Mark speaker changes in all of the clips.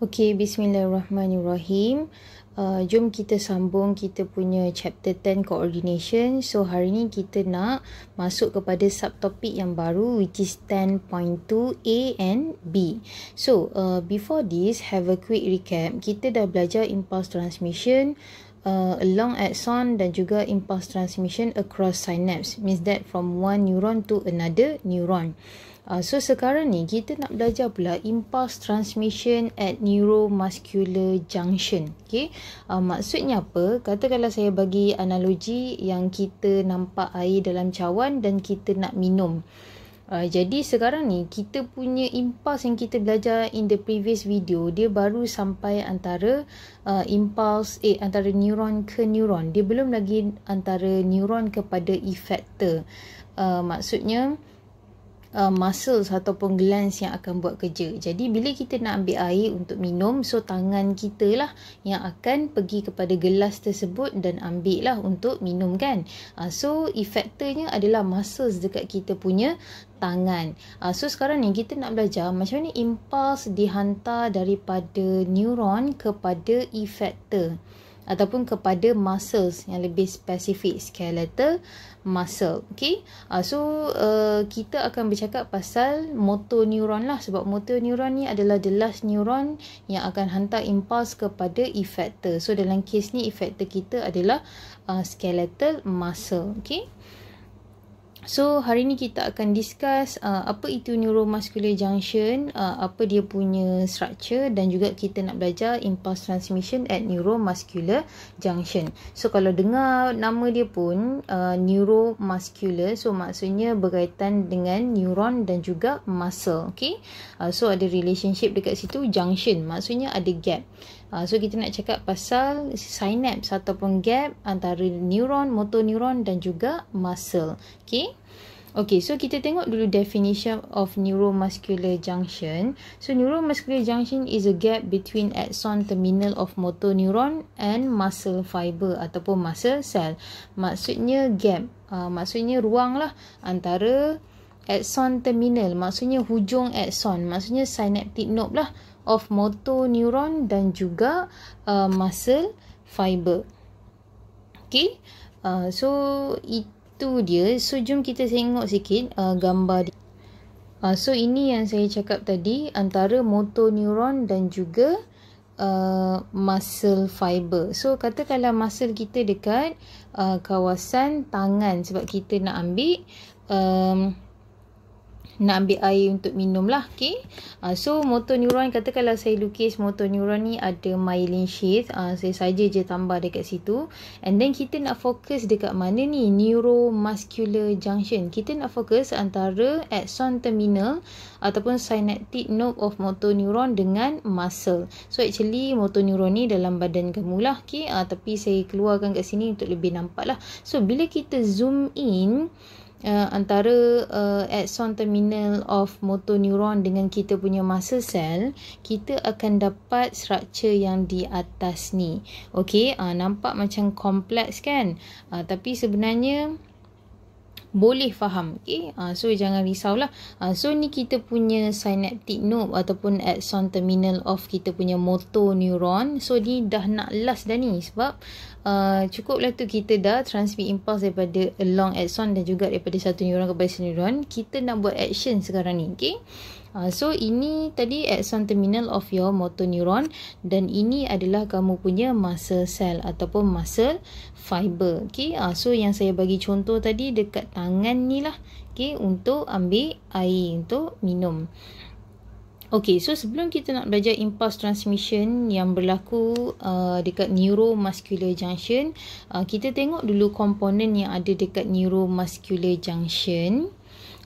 Speaker 1: Okey, bismillahirrahmanirrahim. Uh, jom kita sambung kita punya chapter 10 coordination. So hari ni kita nak masuk kepada subtopik yang baru which is 10.2 A and B. So uh, before this have a quick recap. Kita dah belajar impulse transmission uh, along axon dan juga impulse transmission across synapse. Means that from one neuron to another neuron. Uh, so sekarang ni kita nak belajar pula impulse transmission at neuromuscular junction. Okay. Uh, maksudnya apa? Katakanlah saya bagi analogi yang kita nampak air dalam cawan dan kita nak minum. Uh, jadi sekarang ni kita punya impulse yang kita belajar in the previous video dia baru sampai antara uh, impulse eh antara neuron ke neuron dia belum lagi antara neuron kepada effector uh, maksudnya uh, muscles ataupun glands yang akan buat kerja. Jadi bila kita nak ambil air untuk minum, so tangan kita lah yang akan pergi kepada gelas tersebut dan ambil lah untuk minum kan. Uh, so efektornya adalah muscles dekat kita punya tangan. Uh, so sekarang ni kita nak belajar macam mana impuls dihantar daripada neuron kepada efektor ataupun kepada muscles yang lebih spesifik skeletal muscle okay uh, so uh, kita akan bercakap pasal motor neuron lah sebab motor neuron ni adalah the last neuron yang akan hantar impulse kepada effector so dalam kes ni effector kita adalah uh, skeletal muscle okay So hari ni kita akan discuss uh, apa itu neuromuscular junction, uh, apa dia punya structure dan juga kita nak belajar impulse transmission at neuromuscular junction. So kalau dengar nama dia pun uh, neuromuscular so maksudnya berkaitan dengan neuron dan juga muscle, okay? Uh, so ada relationship dekat situ junction maksudnya ada gap. Uh, so kita nak cakap pasal synapse ataupun gap antara neuron, motor neuron dan juga muscle. Okay. Okay, so kita tengok dulu definition of neuromuscular junction. So, neuromuscular junction is a gap between axon terminal of motor neuron and muscle fiber ataupun muscle cell. Maksudnya gap, uh, maksudnya ruang lah antara axon terminal, maksudnya hujung axon, maksudnya synaptic node lah of motor neuron dan juga uh, muscle fiber. Okay, uh, so itu dia. So jom kita tengok sikit uh, gambar. Di- uh, so ini yang saya cakap tadi antara motor neuron dan juga Uh, muscle fiber. So katakanlah muscle kita dekat uh, kawasan tangan sebab kita nak ambil um, nak ambil air untuk minum lah. Okay. Uh, so motor neuron kata kalau saya lukis motor neuron ni ada myelin sheath. Uh, saya saja je tambah dekat situ. And then kita nak fokus dekat mana ni? Neuromuscular junction. Kita nak fokus antara axon terminal ataupun synaptic node of motor neuron dengan muscle. So actually motor neuron ni dalam badan kamu lah. Okay. Uh, tapi saya keluarkan kat sini untuk lebih nampak lah. So bila kita zoom in uh, antara uh, axon terminal of motor neuron dengan kita punya muscle cell kita akan dapat structure yang di atas ni okey uh, nampak macam kompleks kan uh, tapi sebenarnya boleh faham okay? uh, so jangan risaulah uh, so ni kita punya synaptic node ataupun axon terminal of kita punya motor neuron so ni dah nak last dah ni sebab uh, cukuplah tu kita dah transmit impulse daripada long axon dan juga daripada satu neuron kepada satu neuron kita nak buat action sekarang ni okay? Uh, so ini tadi axon terminal of your motor neuron dan ini adalah kamu punya muscle cell ataupun muscle fiber. Okay, uh, so yang saya bagi contoh tadi dekat tangan ni lah. Okay, untuk ambil air untuk minum. Okay, so sebelum kita nak belajar impulse transmission yang berlaku uh, dekat neuromuscular junction, uh, kita tengok dulu komponen yang ada dekat neuromuscular junction.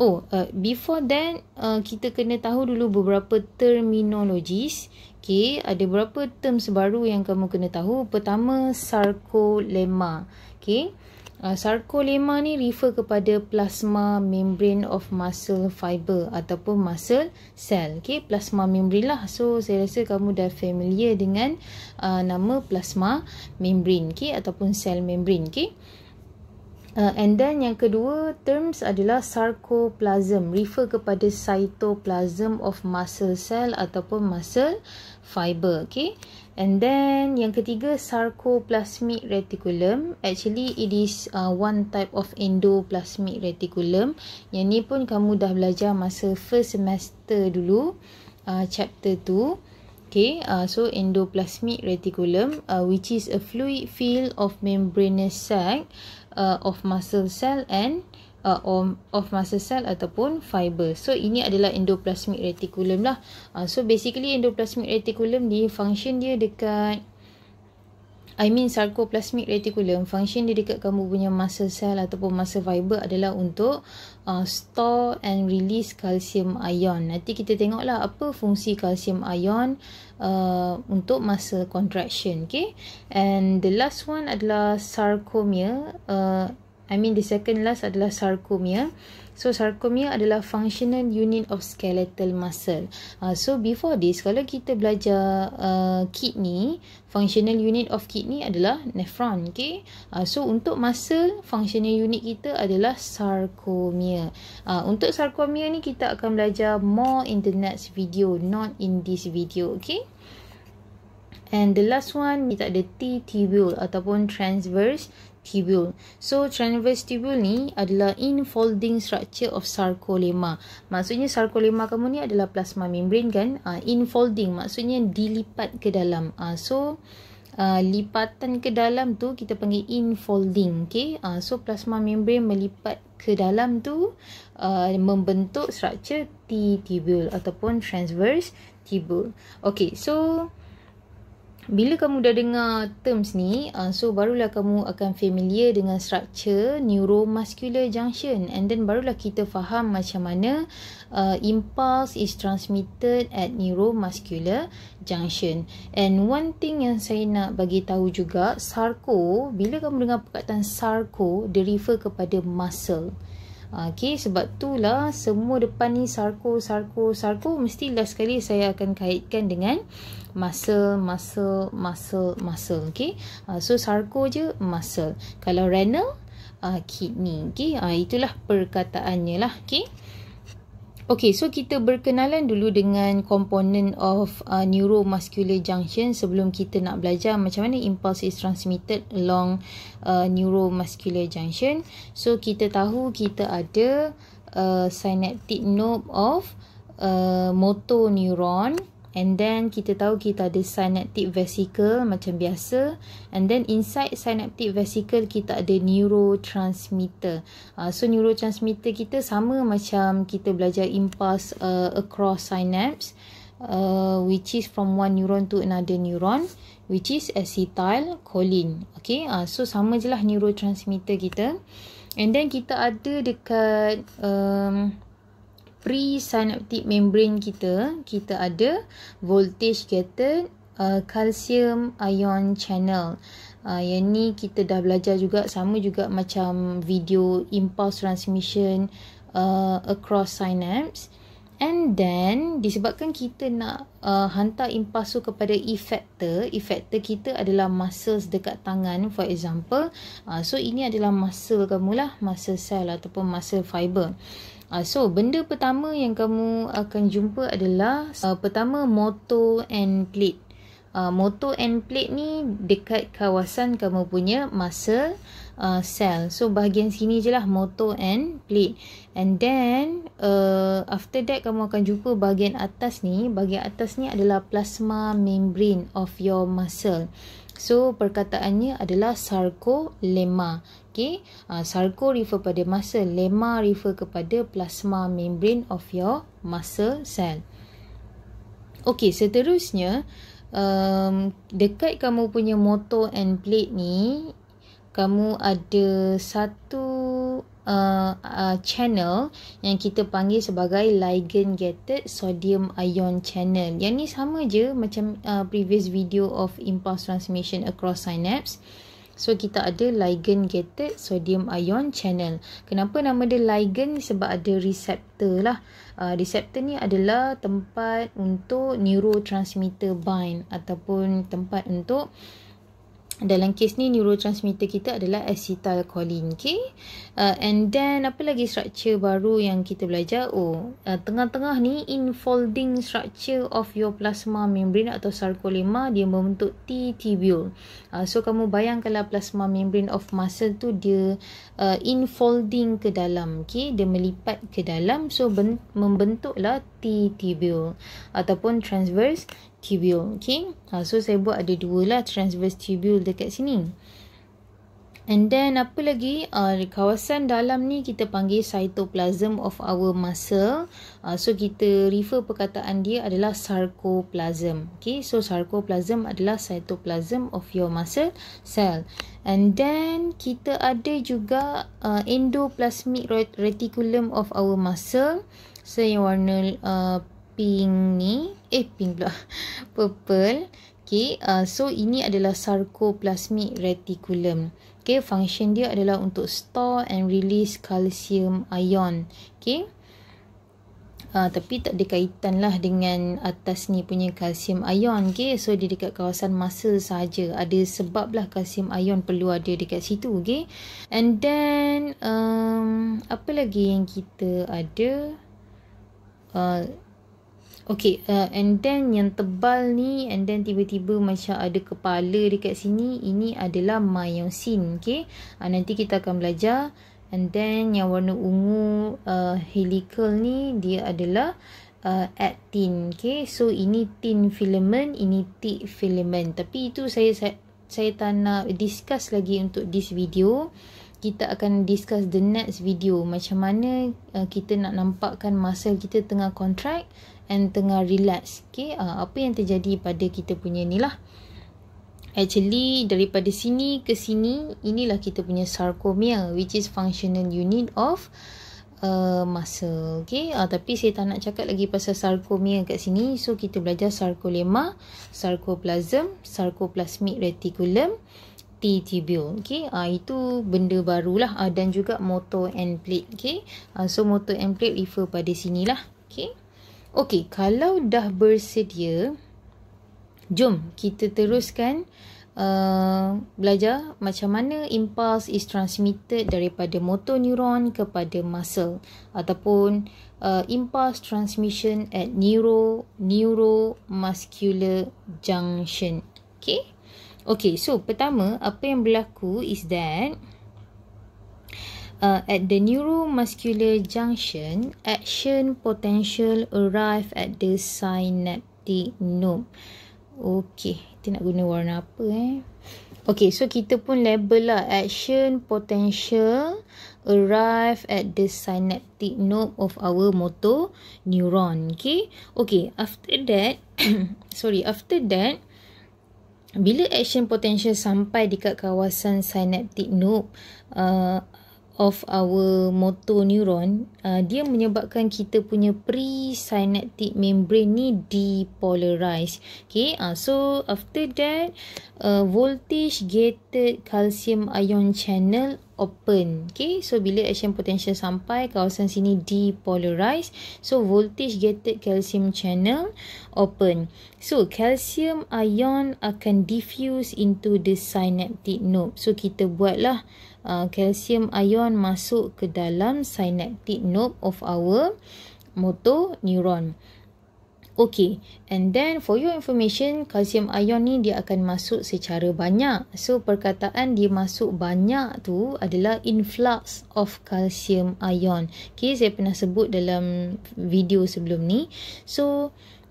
Speaker 1: Oh, uh, before that, uh, kita kena tahu dulu beberapa terminologis. Okay, ada beberapa terms baru yang kamu kena tahu. Pertama, sarcolemma. Okay, uh, sarcolemma ni refer kepada plasma membrane of muscle fiber ataupun muscle cell. Okay, plasma membrane lah. So, saya rasa kamu dah familiar dengan uh, nama plasma membrane. Okay, ataupun cell membrane. Okay. Uh, and then yang kedua terms adalah sarcoplasm refer kepada cytoplasm of muscle cell ataupun muscle fiber okay and then yang ketiga sarcoplasmic reticulum actually it is uh, one type of endoplasmic reticulum yang ni pun kamu dah belajar masa first semester dulu uh, chapter 2 Okay, uh, so endoplasmic reticulum uh, which is a fluid field of membranous sac uh, of muscle cell and uh, of, muscle cell ataupun fiber. So ini adalah endoplasmic reticulum lah. Uh, so basically endoplasmic reticulum ni function dia dekat I mean sarcoplasmic reticulum function di dekat kamu punya muscle cell ataupun muscle fiber adalah untuk uh, store and release calcium ion. Nanti kita tengoklah apa fungsi calcium ion uh, untuk muscle contraction, okay? And the last one adalah sarcomere uh, I mean the second last adalah sarcomere. So sarcomere adalah functional unit of skeletal muscle. Uh, so before this kalau kita belajar uh, kidney, functional unit of kidney adalah nephron, okay? Uh, so untuk muscle, functional unit kita adalah sarcomere. Uh, untuk sarcomere ni kita akan belajar more in the next video, not in this video, okay? And the last one, kita ada T-tubule ataupun transverse vestibule. So transverse transvestibule ni adalah infolding structure of sarcolemma. Maksudnya sarcolemma kamu ni adalah plasma membrane kan? Uh, infolding maksudnya dilipat ke dalam. Uh, so uh, lipatan ke dalam tu kita panggil infolding. Okay? Uh, so plasma membrane melipat ke dalam tu uh, membentuk structure T-tibule ataupun transverse tibule. Okay, so... Bila kamu dah dengar terms ni, uh, so barulah kamu akan familiar dengan structure neuromuscular junction and then barulah kita faham macam mana uh, impulse is transmitted at neuromuscular junction. And one thing yang saya nak bagi tahu juga, sarco, bila kamu dengar perkataan sarco, dia refer kepada muscle. Ah, okay, sebab tu lah semua depan ni sarko, sarko, sarko. Mesti last sekali saya akan kaitkan dengan muscle, muscle, muscle, muscle. Okay, uh, ah, so sarko je muscle. Kalau renal, uh, kidney. Okay, uh, itulah perkataannya lah. Okay. Okay, so kita berkenalan dulu dengan component of uh, neuromuscular junction sebelum kita nak belajar macam mana impulse is transmitted along uh, neuromuscular junction. So, kita tahu kita ada uh, synaptic node of uh, motor neuron and then kita tahu kita ada synaptic vesicle macam biasa and then inside synaptic vesicle kita ada neurotransmitter uh, so neurotransmitter kita sama macam kita belajar impulse uh, across synapse uh, which is from one neuron to another neuron which is acetylcholine okay uh, so sama je lah neurotransmitter kita and then kita ada dekat um, presynaptic membrane kita, kita ada voltage gated uh, calcium ion channel. Uh, yang ni kita dah belajar juga sama juga macam video impulse transmission uh, across synapse. And then disebabkan kita nak uh, hantar impulse kepada effector, effector kita adalah muscles dekat tangan for example. Uh, so ini adalah muscle kamu lah, muscle cell ataupun muscle fiber. Uh, so, benda pertama yang kamu akan jumpa adalah uh, pertama motor and plate uh, motor end plate ni dekat kawasan kamu punya muscle uh, cell. So bahagian sini je lah motor end plate. And then uh, after that kamu akan jumpa bahagian atas ni. Bahagian atas ni adalah plasma membrane of your muscle. So perkataannya adalah sarcolemma. Okay. Uh, sarco refer pada muscle. Lemma refer kepada plasma membrane of your muscle cell. Okay, seterusnya, uh, um, dekat kamu punya motor and plate ni kamu ada satu uh, uh, channel yang kita panggil sebagai ligand gated sodium ion channel yang ni sama je macam uh, previous video of impulse transmission across synapse So kita ada ligand gated sodium ion channel. Kenapa nama dia ligand? Sebab ada reseptor lah. Uh, ah, receptor ni adalah tempat untuk neurotransmitter bind ataupun tempat untuk uh, dalam kes ni neurotransmitter kita adalah acetylcholine okay uh, and then apa lagi structure baru yang kita belajar oh uh, tengah-tengah uh, ni infolding structure of your plasma membrane atau sarcolemma dia membentuk T tubule uh, so kamu bayangkanlah plasma membrane of muscle tu dia uh, infolding ke dalam okay dia melipat ke dalam so ben- membentuklah T tubule ataupun transverse tubule okay ha, so saya buat ada dua lah transverse tubule dekat sini and then apa lagi uh, kawasan dalam ni kita panggil cytoplasm of our muscle uh, so kita refer perkataan dia adalah sarcoplasm okay so sarcoplasm adalah cytoplasm of your muscle cell and then kita ada juga uh, endoplasmic reticulum of our muscle so yang warna uh, pink ni eh pink pula purple okay uh, so ini adalah sarcoplasmic reticulum okay function dia adalah untuk store and release calcium ion okay Uh, tapi tak ada kaitan lah dengan atas ni punya kalsium ion. Okay. So, dia dekat kawasan muscle saja. Ada sebab lah kalsium ion perlu ada dekat situ. Okay. And then, um, apa lagi yang kita ada? Uh, Okay, uh, and then yang tebal ni and then tiba-tiba macam ada kepala dekat sini, ini adalah myosin, okay. Uh, nanti kita akan belajar. And then yang warna ungu uh, helical ni, dia adalah uh, actin, okay. So, ini thin filament, ini thick filament. Tapi itu saya, saya saya tak nak discuss lagi untuk this video. Kita akan discuss the next video. Macam mana uh, kita nak nampakkan muscle kita tengah contract and tengah relax okay uh, apa yang terjadi pada kita punya ni lah actually daripada sini ke sini inilah kita punya sarcomia, which is functional unit of uh, muscle okay uh, tapi saya tak nak cakap lagi pasal sarcomia kat sini so kita belajar sarcolema, sarcoplasm sarcoplasmic reticulum T-tubule, okay, uh, itu benda barulah uh, dan juga motor and plate, okay, uh, so motor and plate refer pada lah, okay. Okey, kalau dah bersedia, jom kita teruskan uh, belajar macam mana impulse is transmitted daripada motor neuron kepada muscle ataupun uh, impulse transmission at neuro neuromuscular junction. Okey? Okey, so pertama apa yang berlaku is that uh, at the neuromuscular junction, action potential arrive at the synaptic node. Okay, kita nak guna warna apa eh? Okay, so kita pun label lah action potential arrive at the synaptic node of our motor neuron. Okay, okay after that, sorry, after that, bila action potential sampai dekat kawasan synaptic node, uh, of our motor neuron uh, dia menyebabkan kita punya presynaptic membrane ni depolarize okay uh, so after that uh, voltage gated calcium ion channel open okay so bila action potential sampai kawasan sini depolarize so voltage gated calcium channel open so calcium ion akan diffuse into the synaptic node so kita buatlah lah Uh, calcium ion masuk ke dalam synaptic node of our motor neuron. Okay, and then for your information, calcium ion ni dia akan masuk secara banyak. So, perkataan dia masuk banyak tu adalah influx of calcium ion. Okay, saya pernah sebut dalam video sebelum ni. So,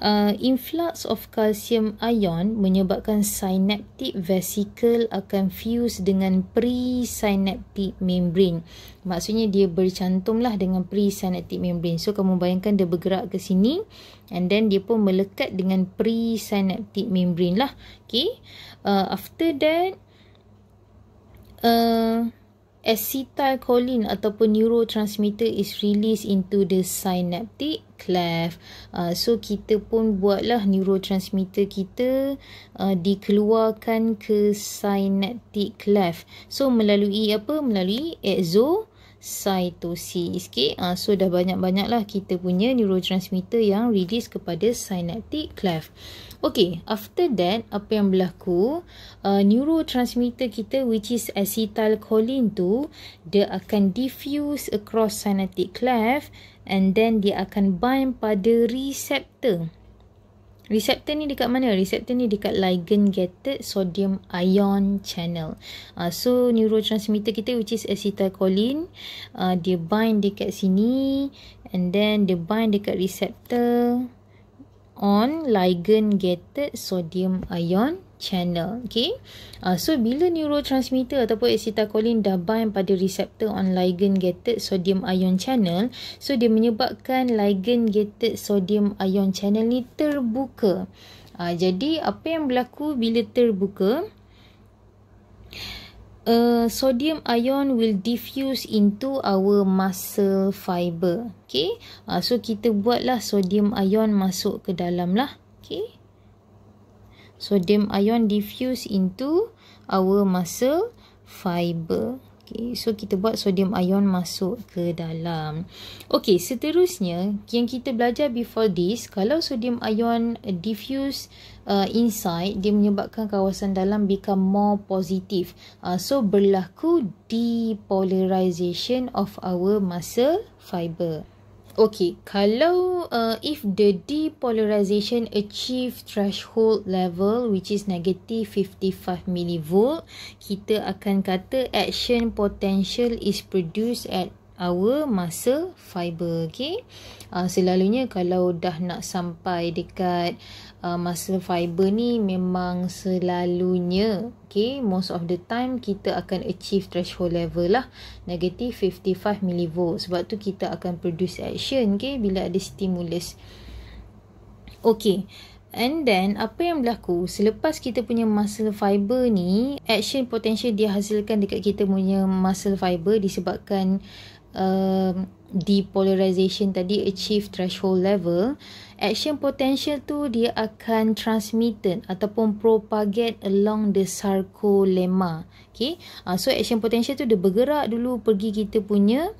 Speaker 1: uh, influx of calcium ion menyebabkan synaptic vesicle akan fuse dengan presynaptic membrane. Maksudnya dia bercantumlah dengan presynaptic membrane. So kamu bayangkan dia bergerak ke sini and then dia pun melekat dengan presynaptic membrane lah. Okay. Uh, after that, uh, acetylcholine ataupun neurotransmitter is released into the synaptic cleft. Uh, so kita pun buatlah neurotransmitter kita uh, dikeluarkan ke synaptic cleft. So melalui apa? Melalui exo sitosis sikit. Uh, so dah banyak-banyaklah kita punya neurotransmitter yang release kepada synaptic cleft. Okay, after that, apa yang berlaku? Uh, neurotransmitter kita which is acetylcholine tu, dia akan diffuse across synaptic cleft and then dia akan bind pada reseptor. Reseptor ni dekat mana? Reseptor ni dekat ligand gated sodium ion channel. Uh, so neurotransmitter kita which is acetylcholine uh, dia bind dekat sini and then dia bind dekat reseptor on ligand gated sodium ion channel okay uh, so bila neurotransmitter ataupun acetylcholine dah bind pada receptor on ligand gated sodium ion channel so dia menyebabkan ligand gated sodium ion channel ni terbuka uh, jadi apa yang berlaku bila terbuka Uh, sodium ion will diffuse into our muscle fiber. Okay. Uh, so, kita buatlah sodium ion masuk ke dalam lah. Okay sodium ion diffuse into our muscle fiber. Okay, so kita buat sodium ion masuk ke dalam. Okay, seterusnya yang kita belajar before this, kalau sodium ion diffuse Uh, inside dia menyebabkan kawasan dalam become more positive uh, so berlaku depolarization of our muscle fiber Okay, kalau uh, if the depolarization achieve threshold level which is negative 55 millivolt, kita akan kata action potential is produced at our muscle fiber. Okay, uh, selalunya kalau dah nak sampai dekat uh, uh, muscle fiber ni memang selalunya okay most of the time kita akan achieve threshold level lah negatif 55 millivolt sebab tu kita akan produce action okay bila ada stimulus okay And then apa yang berlaku selepas kita punya muscle fiber ni action potential dia hasilkan dekat kita punya muscle fiber disebabkan uh, depolarization tadi achieve threshold level, action potential tu dia akan transmitted ataupun propagate along the sarcolemma. Okay. Uh, so action potential tu dia bergerak dulu pergi kita punya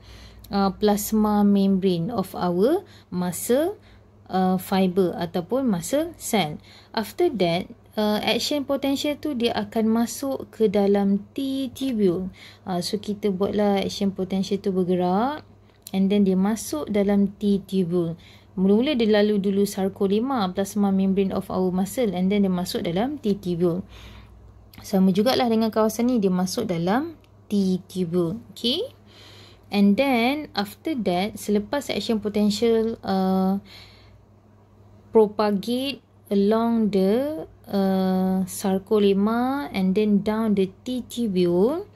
Speaker 1: uh, plasma membrane of our muscle uh, fiber ataupun muscle cell. After that, Uh, action potential tu dia akan masuk ke dalam T-tubule uh, so kita buatlah action potential tu bergerak and then dia masuk dalam T-tubule. Mula-mula dia lalu dulu sarcolemma, plasma membrane of our muscle and then dia masuk dalam T-tubule. Sama jugalah dengan kawasan ni, dia masuk dalam T-tubule. Okay. And then after that, selepas action potential uh, propagate along the uh, sarcolemma and then down the T-tubule,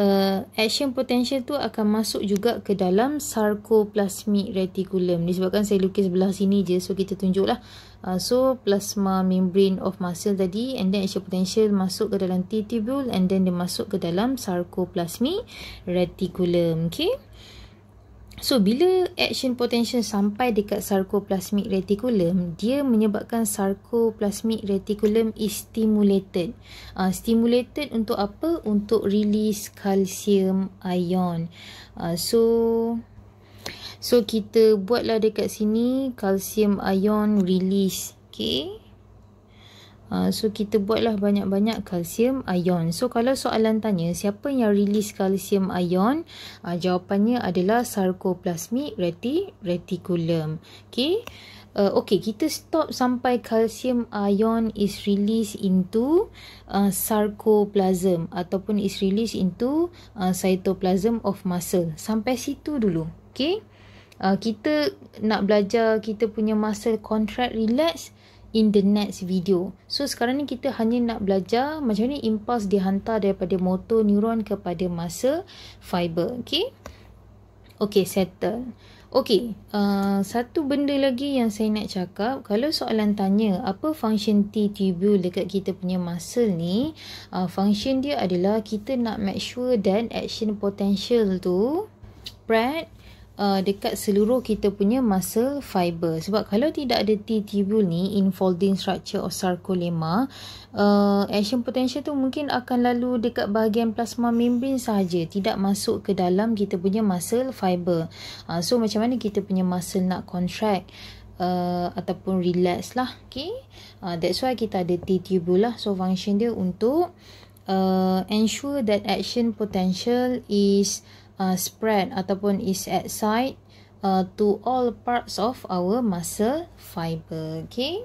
Speaker 1: uh, action potential tu akan masuk juga ke dalam sarcoplasmic reticulum. Disebabkan saya lukis sebelah sini je so kita tunjuklah. Uh, so plasma membrane of muscle tadi and then action potential masuk ke dalam T tubule and then dia masuk ke dalam sarcoplasmic reticulum. Okay. So bila action potential sampai dekat sarcoplasmic reticulum, dia menyebabkan sarcoplasmic reticulum is stimulated. Uh, stimulated untuk apa? Untuk release calcium ion. Uh, so so kita buatlah dekat sini calcium ion release. Okay. Ah, so kita buatlah banyak-banyak kalsium ion. So kalau soalan tanya siapa yang release kalsium ion, uh, jawapannya adalah sarcoplasmic reti reticulum. Okay. Uh, ah, okay, kita stop sampai kalsium ion is released into uh, sarcoplasm ataupun is released into uh, cytoplasm of muscle. Sampai situ dulu. Okay, uh, kita nak belajar kita punya muscle contract relax, in the next video. So sekarang ni kita hanya nak belajar macam ni impuls dihantar daripada motor neuron kepada masa fiber. Okay. Okay settle. Okay. Uh, satu benda lagi yang saya nak cakap. Kalau soalan tanya apa function T-tubule dekat kita punya muscle ni. Uh, function dia adalah kita nak make sure that action potential tu. Spread uh, dekat seluruh kita punya muscle fiber sebab kalau tidak ada T-tubule ni infolding structure of sarcolemma uh, action potential tu mungkin akan lalu dekat bahagian plasma membrane sahaja tidak masuk ke dalam kita punya muscle fiber uh, so macam mana kita punya muscle nak contract Uh, ataupun relax lah okay. uh, that's why kita ada T-tubule lah so function dia untuk uh, ensure that action potential is uh, spread ataupun is at side uh, to all parts of our muscle fiber. Okay.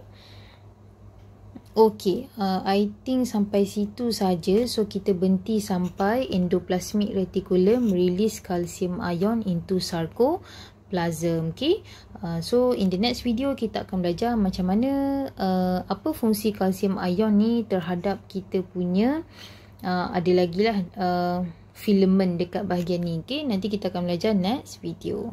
Speaker 1: Okay, uh, I think sampai situ saja. So kita berhenti sampai endoplasmic reticulum release calcium ion into sarcoplasm. Okay, uh, so in the next video kita akan belajar macam mana uh, apa fungsi calcium ion ni terhadap kita punya uh, ada lagi lah. Uh, filament dekat bahagian ni okey nanti kita akan belajar next video